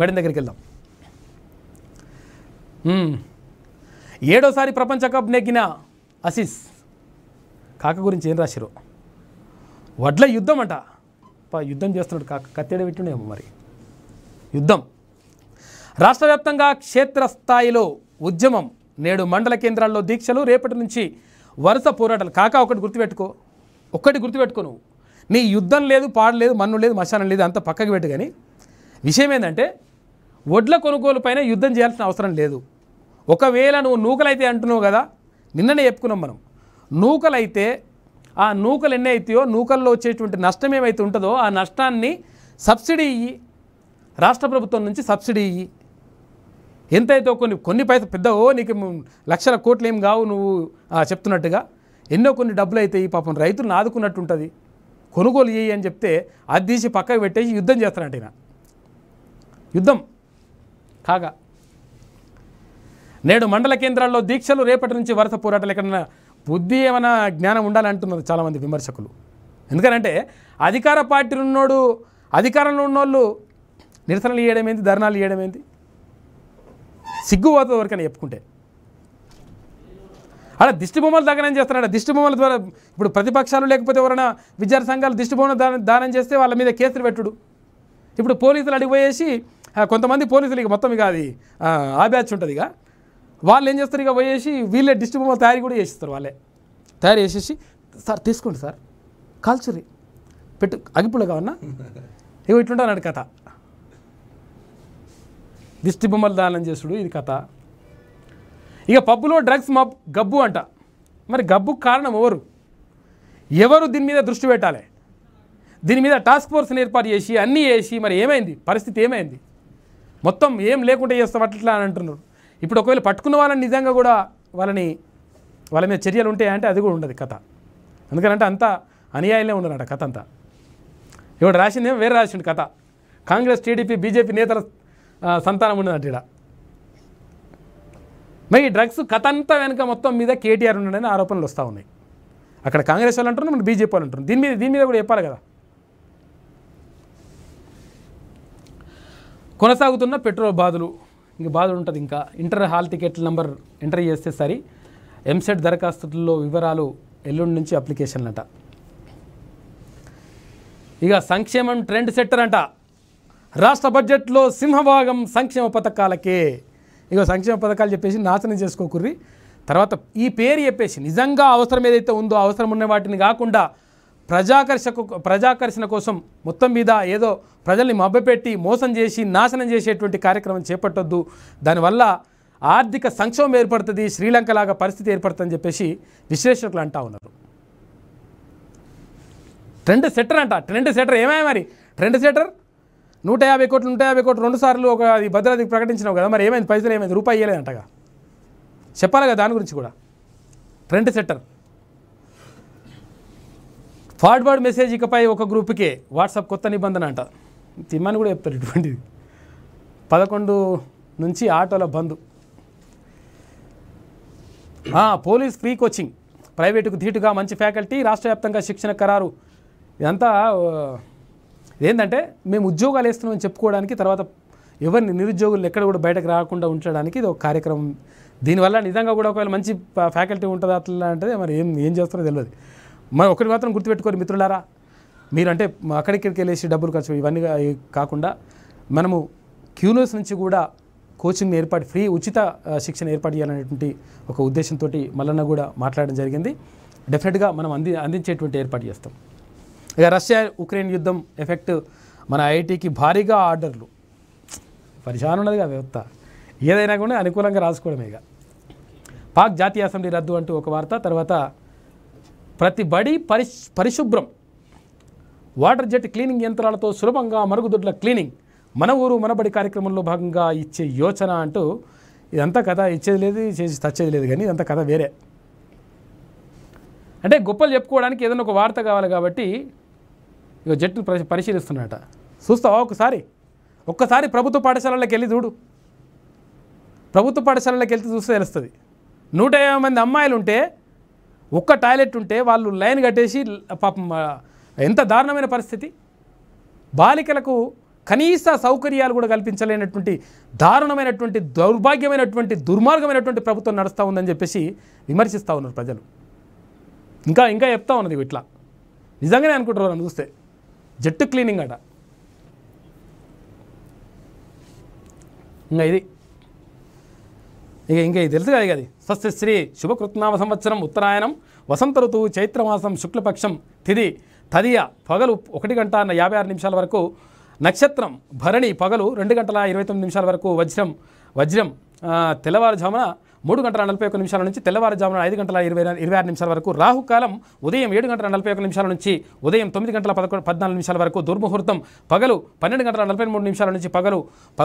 madam దగ్గరికి వెళ్దాం ఏడోసారి ప్రపంచ కప్ నెగ్గిన అసిస్ కాక గురించి ఏం రాశారు వడ్ల యుద్ధం అంట యుద్ధం చేస్తున్నాడు కాక కత్తెడ పెట్టిండేమో మరి యుద్ధం రాష్ట్ర వ్యాప్తంగా క్షేత్రస్థాయిలో ఉద్యమం నేడు మండల కేంద్రాల్లో దీక్షలు రేపటి నుంచి వరుస పోరాటాలు కాక ఒకటి గుర్తుపెట్టుకో ఒక్కటి గుర్తుపెట్టుకో నువ్వు నీ యుద్ధం లేదు పాడలేదు మన్ను లేదు మశానం లేదు అంత పక్కకు పెట్టు కానీ విషయం ఏంటంటే వడ్ల కొనుగోలుపైన యుద్ధం చేయాల్సిన అవసరం లేదు ఒకవేళ నువ్వు నూకలైతే అంటున్నావు కదా నిన్ననే చెప్పుకున్నాం మనం నూకలైతే ఆ నూకలు ఎన్ని అవుతాయో నూకల్లో వచ్చేటువంటి నష్టం ఏమైతే ఉంటుందో ఆ నష్టాన్ని సబ్సిడీ ఇయ్యి రాష్ట్ర ప్రభుత్వం నుంచి సబ్సిడీ ఇయ్యి ఎంతైతే కొన్ని కొన్ని పైసలు పెద్దవో నీకు లక్షల కోట్లు ఏం కావు నువ్వు చెప్తున్నట్టుగా ఎన్నో కొన్ని డబ్బులు అయితే ఈ పాపం రైతులను ఆదుకున్నట్టు ఉంటుంది కొనుగోలు చేయి అని చెప్తే అది తీసి పక్కకు పెట్టేసి యుద్ధం నా యుద్ధం కాగా నేడు మండల కేంద్రాల్లో దీక్షలు రేపటి నుంచి వరుస పోరాటాలు ఎక్కడన్నా బుద్ధి ఏమైనా జ్ఞానం ఉండాలంటున్నారు చాలామంది విమర్శకులు ఎందుకనంటే అధికార పార్టీ ఉన్నోడు అధికారంలో ఉన్నోళ్ళు నిరసనలు ఇవ్వడం ఏంది ధర్నాలు ఇవ్వడం ఏంది సిగ్గుపోతుంది ఎవరికైనా చెప్పుకుంటే అలా దిష్టి బొమ్మలు దగనం చేస్తున్నాడు దిష్టి బొమ్మల ద్వారా ఇప్పుడు ప్రతిపక్షాలు లేకపోతే ఎవరైనా విద్యార్థి సంఘాలు దిష్టి బొమ్మలు దానం చేస్తే వాళ్ళ మీద కేసులు పెట్టుడు ఇప్పుడు పోలీసులు అడిగిపోయేసి కొంతమంది పోలీసులు ఇక మొత్తం ఇక అది ఆ బ్యాచ్ ఉంటుంది ఇక వాళ్ళు ఏం చేస్తారు ఇక పోయేసి వీళ్ళే డిస్ట్రిక్ బొమ్మలు తయారీ కూడా చేసిస్తారు వాళ్ళే తయారు చేసేసి సార్ తీసుకోండి సార్ కాల్చురి పెట్టు అగిపుల కావన్నా ఇగో ఇట్లుంటాను కథ దిష్టి బొమ్మలు దానం చేసుడు ఇది కథ ఇక పబ్బులో డ్రగ్స్ మబ్ గబ్బు అంట మరి గబ్బు కారణం ఎవరు ఎవరు దీని మీద దృష్టి పెట్టాలి దీని మీద టాస్క్ ఫోర్స్ని ఏర్పాటు చేసి అన్నీ చేసి మరి ఏమైంది పరిస్థితి ఏమైంది మొత్తం ఏం లేకుండా చేస్తాం అట్లా అని అంటున్నారు ఇప్పుడు ఒకవేళ పట్టుకున్న వాళ్ళని నిజంగా కూడా వాళ్ళని వాళ్ళ మీద చర్యలు ఉంటాయంటే అది కూడా ఉండదు కథ ఎందుకంటే అంతా అన్యాయంలో ఉన్నారట కథ అంతా ఇవాడు ఏమో వేరే రాసిండు కథ కాంగ్రెస్ టీడీపీ బీజేపీ నేతల సంతానం ఉండదంట ఇక్కడ మరి డ్రగ్స్ కథ అంతా వెనుక మొత్తం మీద కేటీఆర్ ఉండడని ఆరోపణలు వస్తూ ఉన్నాయి అక్కడ కాంగ్రెస్ వాళ్ళు అంటున్నారు మన బీజేపీ వాళ్ళు అంటున్నారు దీని మీద దీని మీద కూడా చెప్పాలి కదా కొనసాగుతున్న పెట్రోల్ బాధలు ఇంక బాధలు ఉంటుంది ఇంకా inter hall ticket number enter చేస్తే సరి ఎంసెట్ దరఖాస్తుల్లో వివరాలు ఎల్లుండి నుంచి అప్లికేషన్లట ఇక సంక్షేమం ట్రెండ్ సెట్టర్ అంట రాష్ట్ర బడ్జెట్లో సింహభాగం సంక్షేమ పథకాలకే ఇక సంక్షేమ పథకాలు చెప్పేసి నాశనం చేసుకోకుర్రి తర్వాత ఈ పేరు చెప్పేసి నిజంగా అవసరం ఏదైతే ఉందో అవసరం ఉన్న వాటిని కాకుండా ప్రజాకర్షకు ప్రజాకర్షణ కోసం మొత్తం మీద ఏదో ప్రజల్ని మభ్యపెట్టి మోసం చేసి నాశనం చేసేటువంటి కార్యక్రమం చేపట్టొద్దు దానివల్ల ఆర్థిక సంక్షోభం ఏర్పడుతుంది శ్రీలంక లాగా పరిస్థితి ఏర్పడుతుందని చెప్పేసి విశ్లేషకులు అంటా ఉన్నారు ట్రెండ్ సెటర్ అంట ట్రెండ్ సెటర్ ఏమే మరి ట్రెండ్ సెటర్ నూట యాభై కోట్లు నూట యాభై కోట్లు రెండు సార్లు ఒక అది భద్రతకి ప్రకటించినావు కదా మరి ఏమైంది పైసలు ఏమైంది రూపాయి ఇవ్వలేదంటగా చెప్పాలి కదా దాని గురించి కూడా ట్రెండ్ సెటర్ ఫార్వర్డ్ మెసేజ్ ఇకపై ఒక గ్రూప్కే వాట్సాప్ కొత్త నిబంధన అంట తిమ్మని కూడా చెప్తారు ఇటువంటిది పదకొండు నుంచి ఆటోల బంధు పోలీస్ ఫ్రీ కోచింగ్ ప్రైవేటుకు ధీటుగా మంచి ఫ్యాకల్టీ రాష్ట్ర వ్యాప్తంగా శిక్షణ ఖరారు ఇదంతా ఏంటంటే మేము ఉద్యోగాలు వేస్తున్నామని చెప్పుకోవడానికి తర్వాత ఎవరిని నిరుద్యోగులు ఎక్కడ కూడా బయటకు రాకుండా ఉండడానికి ఇది ఒక కార్యక్రమం దీనివల్ల నిజంగా కూడా ఒకవేళ మంచి ఫ్యాకల్టీ ఉంటుంది అట్లా అంటే మరి ఏం ఏం చేస్తారో తెలియదు మరి ఒకటి మాత్రం గుర్తుపెట్టుకోరు మిత్రులారా మీరంటే అక్కడిక్కడికి వెళ్ళేసి డబ్బులు ఖర్చు ఇవన్నీ కాకుండా మనము క్యూనోస్ నుంచి కూడా కోచింగ్ ఏర్పాటు ఫ్రీ ఉచిత శిక్షణ ఏర్పాటు చేయాలనేటువంటి ఒక ఉద్దేశంతో మల్లన్న కూడా మాట్లాడడం జరిగింది డెఫినెట్గా మనం అంది అందించేటువంటి ఏర్పాటు చేస్తాం ఇక రష్యా ఉక్రెయిన్ యుద్ధం ఎఫెక్ట్ మన ఐఐటీకి భారీగా ఆర్డర్లు పరిశానం ఉన్నదిగా వ్యవస్థ ఏదైనా కూడా అనుకూలంగా రాసుకోవడమే ఇక పాక్ జాతీయ అసెంబ్లీ రద్దు అంటూ ఒక వార్త తర్వాత ప్రతి బడి పరి పరిశుభ్రం వాటర్ జెట్ క్లీనింగ్ యంత్రాలతో సులభంగా మరుగుదొడ్ల క్లీనింగ్ మన ఊరు మనబడి కార్యక్రమంలో భాగంగా ఇచ్చే యోచన అంటూ ఇదంతా కథ ఇచ్చేది లేదు చేసి తచ్చేది లేదు కానీ ఇదంతా కథ వేరే అంటే గొప్పలు చెప్పుకోవడానికి ఏదైనా ఒక వార్త కావాలి కాబట్టి ఇక జట్టు పరిశీలిస్తున్నట చూస్తావా ఒకసారి ఒక్కసారి ప్రభుత్వ పాఠశాలలోకి వెళ్ళి చూడు ప్రభుత్వ పాఠశాలలోకి వెళ్తే చూస్తే తెలుస్తుంది నూట మంది అమ్మాయిలు ఉంటే ఒక్క టాయిలెట్ ఉంటే వాళ్ళు లైన్ కట్టేసి పాపం ఎంత దారుణమైన పరిస్థితి బాలికలకు కనీస సౌకర్యాలు కూడా కల్పించలేనటువంటి దారుణమైనటువంటి దౌర్భాగ్యమైనటువంటి దుర్మార్గమైనటువంటి ప్రభుత్వం నడుస్తూ ఉందని చెప్పేసి విమర్శిస్తూ ఉన్నారు ప్రజలు ఇంకా ఇంకా చెప్తా ఉన్నది ఇట్లా నిజంగానే అనుకుంటారు నన్ను చూస్తే జట్టు క్లీనింగ్ అట ఇంకా ఇది ఇక ఇంకా తెలుసు కదా ఇక అది శ్రీ శుభకృత్నామ సంవత్సరం ఉత్తరాయణం వసంత ఋతువు చైత్రమాసం శుక్లపక్షం తిది తదియ పగలు ఒకటి గంట యాభై ఆరు నిమిషాల వరకు నక్షత్రం భరణి పగలు రెండు గంటల ఇరవై తొమ్మిది నిమిషాల వరకు వజ్రం వజ్రం తెల్లవారుజామున మూడు గంటల నలభై ఒక నిమిషాల నుంచి తెల్లవారుజామున ఐదు గంటల ఇరవై ఇరవై ఆరు నిమిషాల వరకు రాహుకాలం ఉదయం ఏడు గంటల నలభై ఒక నిమిషాల నుంచి ఉదయం తొమ్మిది గంటల పదకొండు పద్నాలుగు నిమిషాల వరకు దుర్ముహూర్తం పగలు పన్నెండు గంటల నలభై మూడు నిమిషాల నుంచి పగలు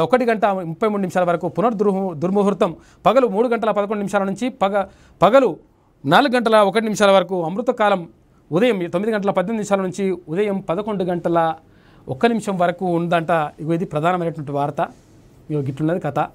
ఒకటి గంట ముప్పై మూడు నిమిషాల వరకు పునర్దుర్ దుర్ముహూర్తం పగలు మూడు గంటల పదకొండు నిమిషాల నుంచి పగ పగలు నాలుగు గంటల ఒకటి నిమిషాల వరకు అమృతకాలం ఉదయం తొమ్మిది గంటల పద్దెనిమిది నిమిషాల నుంచి ఉదయం పదకొండు గంటల ఒక్క నిమిషం వరకు ఉందంట ఇది ప్రధానమైనటువంటి వార్త ఇవి గిట్లున్నది కథ